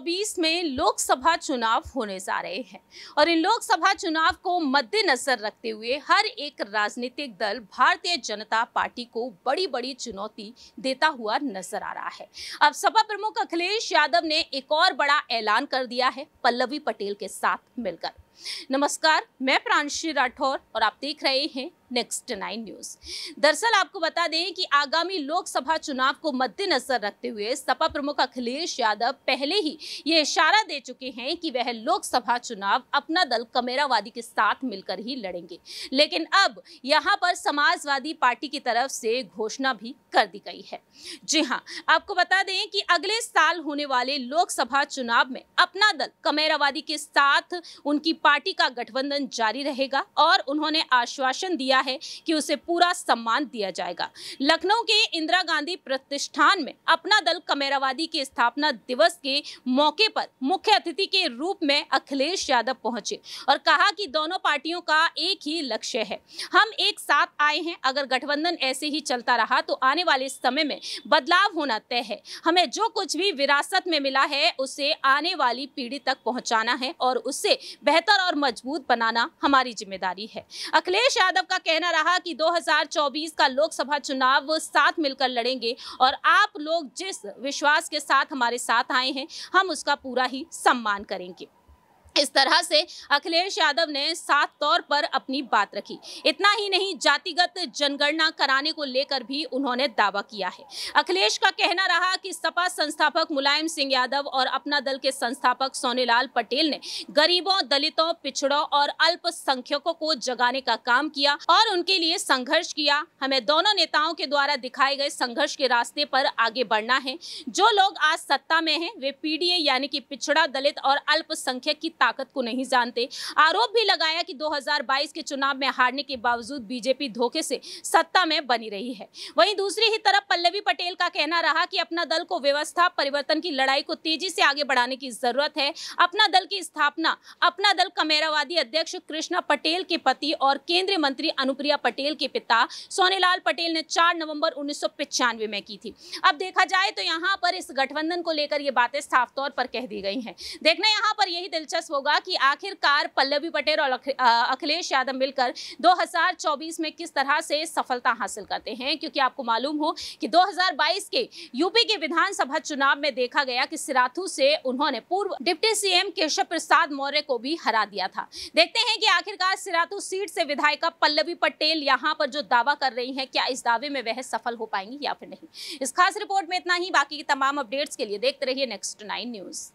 2024 में लोकसभा चुनाव होने जा रहे हैं और इन लोकसभा चुनाव को मद्देनजर रखते हुए हर एक राजनीतिक दल भारतीय जनता पार्टी को बड़ी बड़ी चुनौती देता हुआ नजर आ रहा है अब सपा प्रमुख अखिलेश यादव ने एक और बड़ा ऐलान कर दिया है पल्लवी पटेल के साथ मिलकर नमस्कार मैं प्रांशी राठौर और आप देख रहे हैं नेक्स्ट नाइन न्यूज दरअसल आपको बता दें कि आगामी लोकसभा चुनाव को मद्देनजर रखते हुए सपा प्रमुख अखिलेश यादव पहले ही ये इशारा दे चुके हैं कि वह लोकसभा चुनाव अपना दल कमेरावादी के साथ मिलकर ही लड़ेंगे लेकिन अब यहाँ पर समाजवादी पार्टी की तरफ से घोषणा भी कर दी गई है जी हाँ आपको बता दें कि अगले साल होने वाले लोकसभा चुनाव में अपना दल कमेरावादी के साथ उनकी पार्टी का गठबंधन जारी रहेगा और उन्होंने आश्वासन दिया है कि उसे पूरा सम्मान दिया जाएगा लखनऊ के इंदिरा गांधी प्रतिष्ठान में अपना दल कमेरावादी के स्थापना दिवस के मौके पर मुख्य अतिथि के रूप में अखिलेश यादव पहुंचे और कहा कि दोनों पार्टियों का एक ही लक्ष्य है हम एक साथ आए हैं अगर गठबंधन ऐसे ही चलता रहा तो आने वाले समय में बदलाव होना तय है हमें जो कुछ भी विरासत में मिला है उसे आने वाली पीढ़ी तक पहुंचाना है और उससे बेहतर और मजबूत बनाना हमारी जिम्मेदारी है अखिलेश यादव का कहना रहा कि 2024 का लोकसभा चुनाव वो साथ मिलकर लड़ेंगे और आप लोग जिस विश्वास के साथ हमारे साथ आए हैं हम उसका पूरा ही सम्मान करेंगे इस तरह से अखिलेश यादव ने साफ तौर पर अपनी बात रखी इतना ही नहीं जातिगत जनगणना कराने को लेकर भी उन्होंने दावा किया है अखिलेश का कहना रहा कि सपा संस्थापक मुलायम सिंह यादव और अपना दल के संस्थापक सोनीलाल पटेल ने गरीबों दलितों पिछड़ों और अल्पसंख्यकों को जगाने का काम किया और उनके लिए संघर्ष किया हमें दोनों नेताओं के द्वारा दिखाए गए संघर्ष के रास्ते पर आगे बढ़ना है जो लोग आज सत्ता में है वे पीडीए यानी कि पिछड़ा दलित और अल्पसंख्यक की ताकत को नहीं जानते आरोप भी लगाया कि 2022 के चुनाव में हारने के बावजूद बीजेपी धोखे से सत्ता में बनी रही है वहीं दूसरी ही तरफ पल्लवी पटेल का कहना रहा कि अपना दल को व्यवस्था परिवर्तन की लड़ाई को तेजी से आगे बढ़ाने की जरूरत है अपना दल की स्थापना अपना दल कमेरावादी अध्यक्ष कृष्णा पटेल के पति और केंद्रीय मंत्री अनुप्रिया पटेल के पिता सोनीलाल पटेल ने चार नवम्बर उन्नीस में की थी अब देखा जाए तो यहाँ पर इस गठबंधन को लेकर ये बातें साफ तौर पर कह दी गई हैं देखना यहाँ पर यही दिलचस्प होगा कि आखिरकार पल्लवी पटेल और अखिलेश यादव मिलकर 2024 में किस तरह से सफलता हासिल करते हैं क्योंकि आपको मालूम हो कि 2022 के यूपी के विधानसभा चुनाव में देखा गया कि सिराथू से उन्होंने पूर्व डिप्टी सीएम केशव प्रसाद मौर्य को भी हरा दिया था देखते हैं कि आखिरकार सिराथू सीट से विधायिका पल्लवी पटेल यहाँ पर जो दावा कर रही है क्या इस दावे में वह सफल हो पाएंगी या फिर नहीं इस खास रिपोर्ट में इतना ही बाकी तमाम अपडेट्स के लिए देखते रहिए नेक्स्ट नाइन न्यूज़